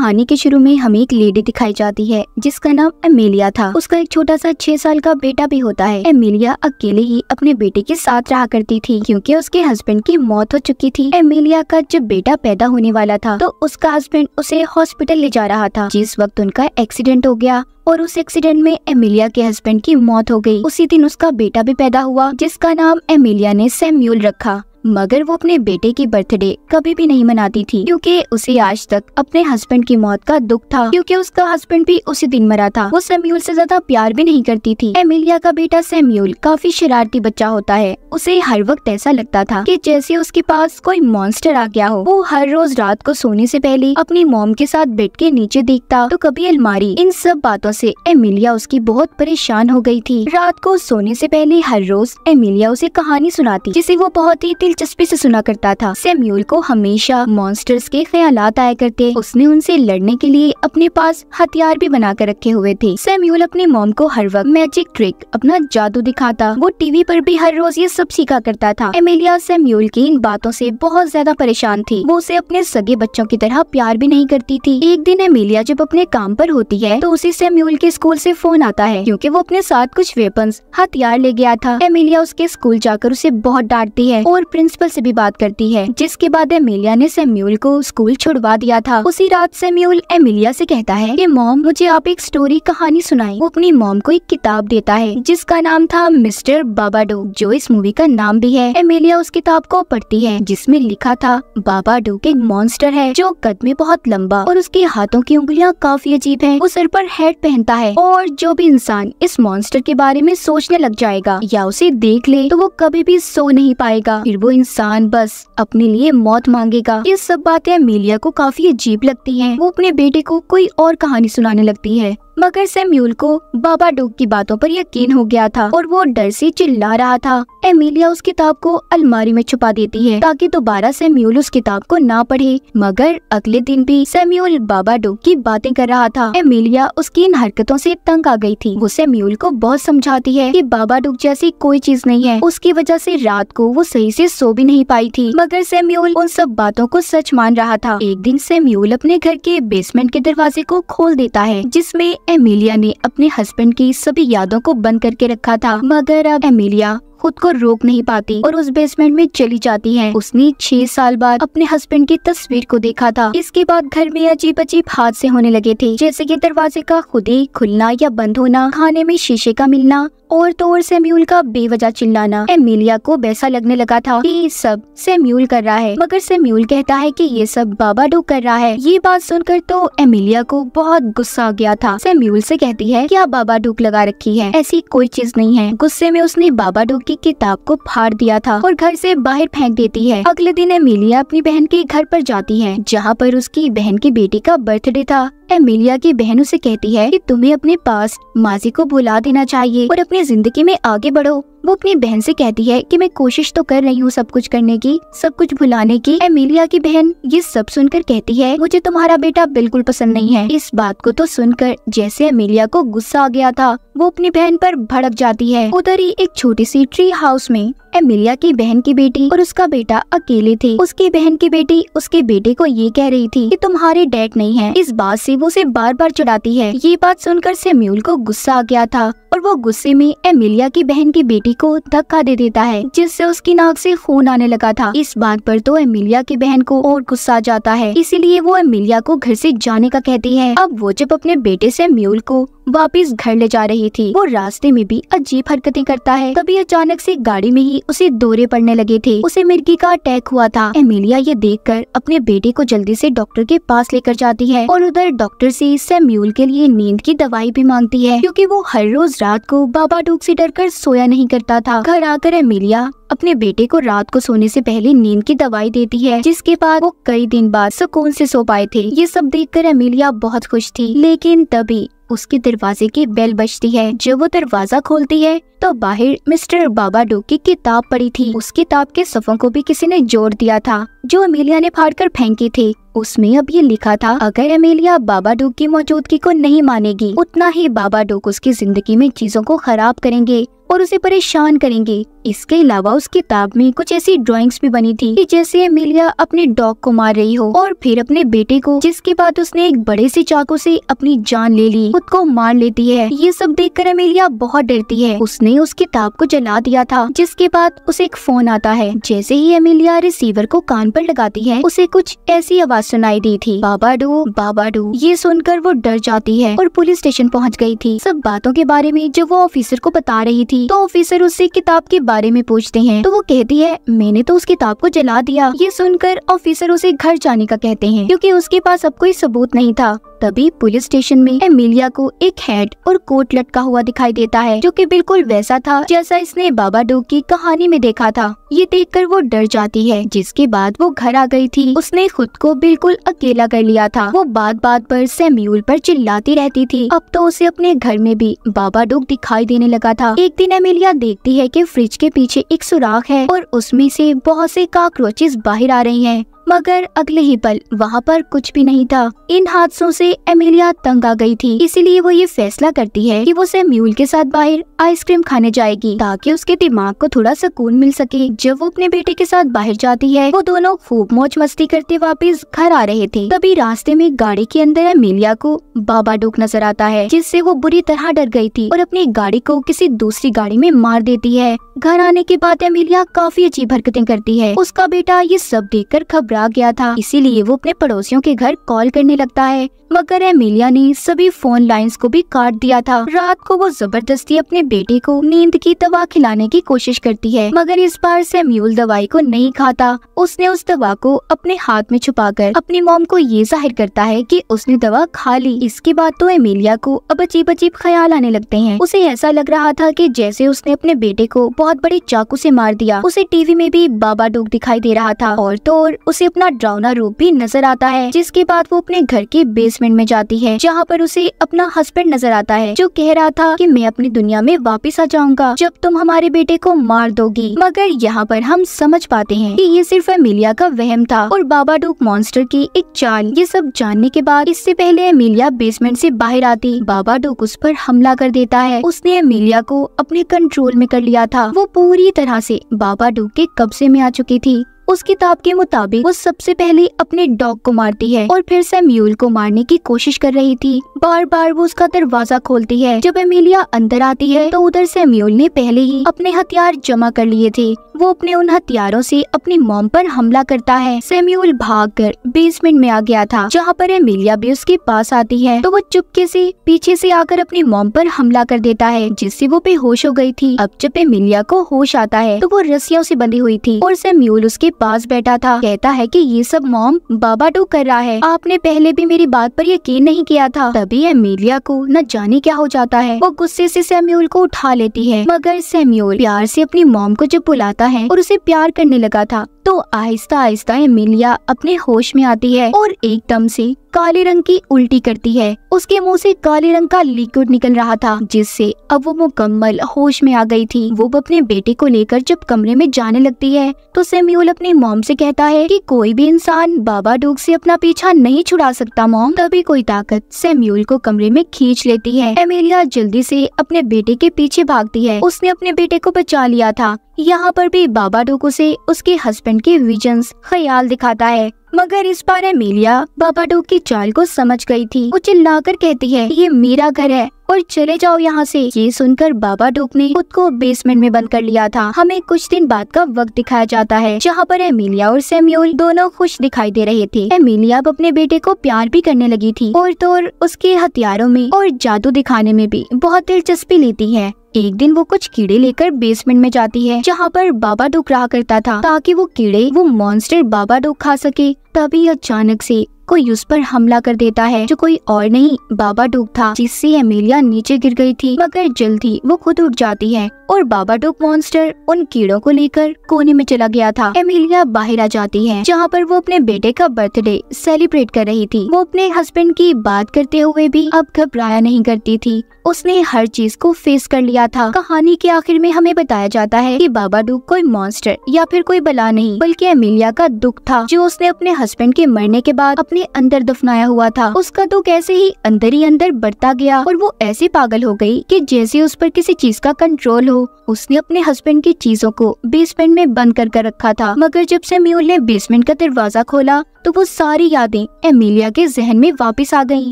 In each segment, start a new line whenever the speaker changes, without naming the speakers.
कहानी के शुरू में हमें एक लेडी दिखाई जाती है जिसका नाम एमिलिया था उसका एक छोटा सा छह साल का बेटा भी होता है एमिलिया अकेले ही अपने बेटे के साथ रहा करती थी क्योंकि उसके हस्बैंड की मौत हो चुकी थी एमिलिया का जब बेटा पैदा होने वाला था तो उसका हस्बैंड उसे हॉस्पिटल ले जा रहा था जिस वक्त उनका एक्सीडेंट हो गया और उस एक्सीडेंट में एमिलिया के हस्बैंड की मौत हो गई उसी दिन उसका बेटा भी पैदा हुआ जिसका नाम एमिलिया ने सैम्यूल रखा मगर वो अपने बेटे की बर्थडे कभी भी नहीं मनाती थी क्योंकि उसे आज तक अपने हस्बैंड की मौत का दुख था क्योंकि उसका हस्बैंड भी उसी दिन मरा था वो सैम्यूल से ज्यादा प्यार भी नहीं करती थी एमिलिया का बेटा सेम्यूल काफी शरारती बच्चा होता है उसे हर वक्त ऐसा लगता था कि जैसे उसके पास कोई मॉन्स्टर आ गया हो वो हर रोज रात को सोने से पहले अपनी मोम के साथ बेड के नीचे देखता तो कभी अलमारी इन सब बातों से एमिलिया उसकी बहुत परेशान हो गयी थी रात को सोने से पहले हर रोज एमिलिया उसे कहानी सुनाती जिसे वो बहुत ही दिलचस्पी से सुना करता था सेम्यूल को हमेशा मॉन्स्टर्स के ख्याल आया करते उसने उनसे लड़ने के लिए अपने पास हथियार भी बना कर रखे हुए थे सेम्यूल अपनी मोम को हर वक्त मैजिक ट्रिक अपना जादू दिखाता वो टीवी पर भी हर रोज ये सब सीखा करता था एमिलिया सेम्यूल की इन बातों से बहुत ज्यादा परेशान थी वो उसे अपने सगे बच्चों की तरह प्यार भी नहीं करती थी एक दिन एमिलिया जब अपने काम पर होती है तो उसे सेम्यूल के स्कूल से फोन आता है क्योंकि वो अपने साथ कुछ वेपन्स हथियार ले गया था एमिलिया उसके स्कूल जाकर उसे बहुत डांटती है और प्रिंसिपल से भी बात करती है जिसके बाद एमिलिया ने सेम्यूल को स्कूल छुड़वा दिया था उसी रात सेम्यूल एमिलिया से कहता है कि मॉम मुझे आप एक स्टोरी कहानी सुनाए वो अपनी मॉम को एक किताब देता है जिसका नाम था मिस्टर बाबा डो जो इस मूवी का नाम भी है एमिलिया उस किताब को पढ़ती है जिसमे लिखा था बाबा डो एक मॉन्स्टर है जो कद में बहुत लंबा और उसके हाथों की उंगलियाँ काफी अजीब है वो सर पर हेड पहनता है और जो भी इंसान इस मॉन्स्टर के बारे में सोचने लग जाएगा या उसे देख ले तो वो कभी भी सो नहीं पाएगा फिर वो इंसान बस अपने लिए मौत मांगेगा ये सब बातें अमेलिया को काफी अजीब लगती हैं। वो अपने बेटे को कोई और कहानी सुनाने लगती है मगर सेम्यूल को बाबा डोग की बातों पर यकीन हो गया था और वो डर से चिल्ला रहा था एमिलिया उस किताब को अलमारी में छुपा देती है ताकि दोबारा सेम्यूल उस किताब को ना पढ़े मगर अगले दिन भी सैम्यूल बाबा डोग की बातें कर रहा था एमिलिया उसकी इन हरकतों से तंग आ गई थी वो सेम्यूल को बहुत समझाती है कि बाबा डोग जैसी कोई चीज नहीं है उसकी वजह से रात को वो सही से सो भी नहीं पाई थी मगर सेम्यूल उन सब बातों को सच मान रहा था एक दिन सेम्यूल अपने घर के बेसमेंट के दरवाजे को खोल देता है जिसमे एमिलिया ने अपने हस्बैंड की सभी यादों को बंद करके रखा था मगर अब एमिलिया खुद को रोक नहीं पाती और उस बेसमेंट में चली जाती है उसने छह साल बाद अपने हस्बैंड की तस्वीर को देखा था इसके बाद घर में अजीब अजीब हादसे होने लगे थे जैसे कि दरवाजे का खुद ही खुलना या बंद होना खाने में शीशे का मिलना और तो और सेम्यूल का बेवजह चिल्लाना एमिलिया को वैसा लगने लगा था कि ये सब सेम्यूल कर रहा है मगर सेम्यूल कहता है कि ये सब बाबा डू कर रहा है ये बात सुनकर तो एमिलिया को बहुत गुस्सा आ गया था सेम्यूल से कहती है क्या बाबा डूक लगा रखी है ऐसी कोई चीज नहीं है गुस्से में उसने बाबा डूक की किताब को फाड़ दिया था और घर से बाहर फेंक देती है अगले दिन एमिलिया अपनी बहन के घर पर जाती है जहाँ पर उसकी बहन की बेटी का बर्थडे था एमिलिया की बहनों से कहती है कि तुम्हें अपने पास माजी को भुला देना चाहिए और अपनी जिंदगी में आगे बढ़ो वो अपनी बहन से कहती है कि मैं कोशिश तो कर रही हूँ सब कुछ करने की सब कुछ भुलाने की एमिलिया की बहन ये सब सुनकर कहती है मुझे तुम्हारा बेटा बिल्कुल पसंद नहीं है इस बात को तो सुनकर जैसे एमिलिया को गुस्सा आ गया था वो अपनी बहन पर भड़क जाती है उधर ही एक छोटी सी ट्री हाउस में एमिलिया की बहन की बेटी और उसका बेटा अकेले थे उसकी बहन की बेटी उसके बेटे को ये कह रही थी कि तुम्हारे डैड नहीं है इस बात से गरीबों उसे बार बार चढ़ाती है ये बात सुनकर सेम्यूल को गुस्सा आ गया था और वो गुस्से में एमिलिया की बहन की बेटी को धक्का दे देता है जिससे उसकी नाक से खून आने लगा था इस बात पर तो एमिलिया की बहन को और गुस्सा आ जाता है इसीलिए वो एमिलिया को घर से जाने का कहती है अब वो जब अपने बेटे से म्यूल को वापस घर ले जा रही थी वो रास्ते में भी अजीब हरकतें करता है तभी अचानक से गाड़ी में ही उसे दौरे पड़ने लगे थे उसे मिर्गी का अटैक हुआ था एमिलिया ये देखकर अपने बेटे को जल्दी से डॉक्टर के पास लेकर जाती है और उधर डॉक्टर से सैम्यूल के लिए नींद की दवाई भी मांगती है क्योंकि वो हर रोज रात को बाबा डूक से कर सोया नहीं करता था घर आकर एमिलिया अपने बेटे को रात को सोने से पहले नींद की दवाई देती है जिसके बाद वो कई दिन बाद सुकून से सो पाए थे ये सब देखकर एमिलिया बहुत खुश थी लेकिन तभी उसके दरवाजे की बेल बजती है जब वो दरवाजा खोलती है तो बाहर मिस्टर बाबा डू की किताब पड़ी थी उस किताब के सफों को भी किसी ने जोड़ दिया था जो अमीलिया ने फाड़ कर फेंकी थी उसमें अब ये लिखा था अगर एमेलिया बाबा डोक की मौजूदगी को नहीं मानेगी उतना ही बाबा डोक उसकी जिंदगी में चीजों को खराब करेंगे और उसे परेशान करेंगे इसके अलावा उस किताब में कुछ ऐसी ड्राइंग्स भी बनी थी कि जैसे एमिलिया अपने डॉग को मार रही हो और फिर अपने बेटे को जिसके बाद उसने एक बड़े से चाकू से अपनी जान ले ली खुद को मार लेती है ये सब देखकर एमिलिया बहुत डरती है उसने उस किताब को जला दिया था जिसके बाद उसे एक फोन आता है जैसे ही एमिलिया रिसीवर को कान पर लगाती है उसे कुछ ऐसी आवाज आवाज सुनाई दी थी बाबा डू बाबा डू ये सुनकर वो डर जाती है और पुलिस स्टेशन पहुँच गयी थी सब बातों के बारे में जब वो ऑफिसर को बता रही थी तो ऑफिसर उससे किताब के बारे में पूछते हैं तो वो कहती है मैंने तो उस किताब को जला दिया ये सुनकर ऑफिसर उसे घर जाने का कहते हैं क्योंकि उसके पास अब कोई सबूत नहीं था तभी पुलिस स्टेशन में एमिलिया को एक हेड और कोट लटका हुआ दिखाई देता है जो कि बिल्कुल वैसा था जैसा इसने बाबा डोग की कहानी में देखा था ये देखकर वो डर जाती है जिसके बाद वो घर आ गई थी उसने खुद को बिल्कुल अकेला कर लिया था वो बात बात पर सेम्यूल पर चिल्लाती रहती थी अब तो उसे अपने घर में भी बाबा डोग दिखाई देने लगा था एक दिन एमिलिया देखती है कि फ्रिज के पीछे एक सुराख है और उसमें से बहुत से काक्रोचेस बाहर आ रही हैं। मगर अगले ही पल वहाँ पर कुछ भी नहीं था इन हादसों से एमिलिया तंग आ गई थी इसीलिए वो ये फैसला करती है कि वो सैम्यूल के साथ बाहर आइसक्रीम खाने जाएगी ताकि उसके दिमाग को थोड़ा सुकून मिल सके जब वो अपने बेटे के साथ बाहर जाती है वो दोनों खूब मौज मस्ती करते वापिस घर आ रहे थे तभी रास्ते में गाड़ी के अंदर एमिलिया को बाबा डोक नजर आता है जिससे वो बुरी तरह डर गयी थी और अपनी गाड़ी को किसी दूसरी गाड़ी में मार देती है घर आने के बाद एमिलिया काफी अजीब हरकतें करती है उसका बेटा ये सब देख कर घबरा घबरा गया था इसीलिए वो अपने पड़ोसियों के घर कॉल करने लगता है मगर एमिलिया ने सभी फोन लाइंस को भी काट दिया था रात को वो जबरदस्ती अपने बेटे को नींद की दवा खिलाने की कोशिश करती है मगर इस बार सैम्यूल दवाई को नहीं खाता उसने उस दवा को अपने हाथ में कर अपनी मोम को ये जाहिर करता है कि उसने दवा खा ली इसके बाद तो एमिलिया को अब अजीब अजीब ख्याल आने लगते है उसे ऐसा लग रहा था की जैसे उसने अपने बेटे को बहुत बड़े चाकू ऐसी मार दिया उसे टीवी में भी बाबा डोग दिखाई दे रहा था और तो और उसे अपना डरावना रूप भी नजर आता है जिसके बाद वो अपने घर के बेसमेंट में जाती है जहाँ पर उसे अपना हस्बैंड नजर आता है जो कह रहा था कि मैं अपनी दुनिया में वापस आ जाऊंगा जब तुम हमारे बेटे को मार दोगी मगर यहाँ पर हम समझ पाते हैं कि ये सिर्फ एमिलिया का वहम था और बाबा डूक मॉन्स्टर की एक चाल ये सब जानने के बाद इससे पहले एमिलिया बेसमेंट से बाहर आती बाबा डूक उस पर हमला कर देता है उसने एमिलिया को अपने कंट्रोल में कर लिया था वो पूरी तरह से बाबा डूक के कब्जे में आ चुकी थी उस किताब के मुताबिक वो सबसे पहले अपने डॉग को मारती है और फिर सैम्यूल को मारने की कोशिश कर रही थी बार बार वो उसका दरवाजा खोलती है जब एमिलिया अंदर आती है तो उधर सैम्यूल ने पहले ही अपने हथियार जमा कर लिए थे वो अपने उन हथियारों से अपनी मॉम पर हमला करता है सेम्यूल भागकर बेसमेंट में आ गया था जहाँ पर एमिलिया भी उसके पास आती है तो वो चुपके से पीछे से आकर अपनी मॉम पर हमला कर देता है जिससे वो बेहोश हो गई थी अब जब एमिलिया को होश आता है तो वो रस्सियों से बंधी हुई थी और सेम्यूल उसके पास बैठा था कहता है की ये सब मॉम बाबा टू कर रहा है आपने पहले भी मेरी बात पर यकीन नहीं किया था तभी एमिलिया को न जाने क्या हो जाता है वो गुस्से से सेम्यूल को उठा लेती है मगर सेम्यूल प्यार से अपनी मॉम को जब बुलाता है और उसे प्यार करने लगा था तो आहिस्ता आहिस्ता एमिलिया अपने होश में आती है और एकदम से काले रंग की उल्टी करती है उसके मुंह से काले रंग का लिक्विड निकल रहा था जिससे अब वो मुकम्मल होश में आ गई थी वो अपने बेटे को लेकर जब कमरे में जाने लगती है तो सेम्यूल अपने मोम से कहता है कि कोई भी इंसान बाबा डोग से अपना पीछा नहीं छुड़ा सकता मोम तभी कोई ताकत सेम्यूल को कमरे में खींच लेती है एमिलिया जल्दी से अपने बेटे के पीछे भागती है उसने अपने बेटे को बचा लिया था यहाँ पर भी वे बाबा डोको से उसके हस्बैंड के विजन ख्याल दिखाता है मगर इस बार एमिलिया बाबा डोक की चाल को समझ गई थी वो चिल्लाकर कहती है ये मेरा घर है और चले जाओ यहाँ से ये सुनकर बाबा डोक ने खुद को बेसमेंट में बंद कर लिया था हमें कुछ दिन बाद का वक्त दिखाया जाता है जहाँ पर एमिलिया और सेम्यूल दोनों खुश दिखाई दे रहे थे एमिलिया अब अपने बेटे को प्यार भी करने लगी थी और तो और उसके हथियारों में और जादू दिखाने में भी बहुत दिलचस्पी लेती है एक दिन वो कुछ कीड़े लेकर बेसमेंट में जाती है जहाँ पर बाबा डोक रहा करता था ताकि वो कीड़े वो मॉन्स्टर बाबा डोक खा सके तभी अचानक से कोई उस पर हमला कर देता है जो कोई और नहीं बाबा डूब था जिससे एमिलिया नीचे गिर गई थी मगर जल्द ही वो खुद उठ जाती है और बाबा डूक मॉन्स्टर उन कीड़ों को लेकर कोने में चला गया था एमिलिया बाहर आ जाती है जहाँ पर वो अपने बेटे का बर्थडे सेलिब्रेट कर रही थी वो अपने हस्बैंड की बात करते हुए भी अब घबराया नहीं करती थी उसने हर चीज को फेस कर लिया था कहानी के आखिर में हमें बताया जाता है कि बाबा डूब कोई मॉन्स्टर या फिर कोई बला नहीं बल्कि एमिलिया का दुख था जो उसने अपने हस्बैंड के मरने के बाद अपने अपने अंदर दफनाया हुआ था उसका तो कैसे ही अंदर ही अंदर बढ़ता गया और वो ऐसे पागल हो गई कि जैसे उस पर किसी चीज का कंट्रोल हो उसने अपने हस्बैंड की चीजों को बेसमेंट में बंद कर कर रखा था मगर जब से म्यूल ने बेसमेंट का दरवाजा खोला तो वो सारी यादें एमिलिया के जहन में वापस आ गईं।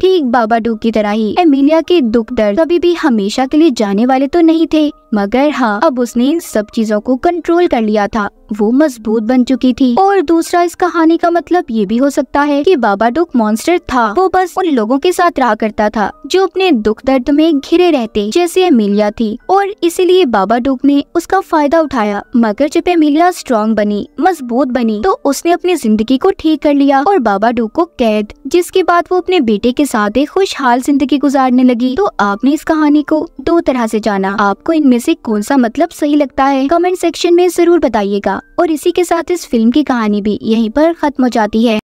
ठीक बाबा डू की तरह ही एमिलिया के दुख दर्द कभी भी हमेशा के लिए जाने वाले तो नहीं थे मगर हाँ अब उसने इन सब चीजों को कंट्रोल कर लिया था वो मजबूत बन चुकी थी और दूसरा इस कहानी का मतलब ये भी हो सकता है कि बाबा डुक मॉन्स्टर था वो बस उन लोगों के साथ रहा करता था जो अपने दुख दर्द में घिरे रहते जैसे एमिलिया थी और इसीलिए बाबा डुक ने उसका फायदा उठाया मगर जब एमिलिया स्ट्रॉन्ग बनी मजबूत बनी तो उसने अपनी जिंदगी को ठीक कर लिया और बाबा डू को कैद जिसके बाद वो अपने बेटे के साथ एक खुशहाल जिंदगी गुजारने लगी तो आपने इस कहानी को दो तरह से जाना आपको इनमें से कौन सा मतलब सही लगता है कमेंट सेक्शन में जरूर बताइएगा और इसी के साथ इस फिल्म की कहानी भी यहीं पर खत्म हो जाती है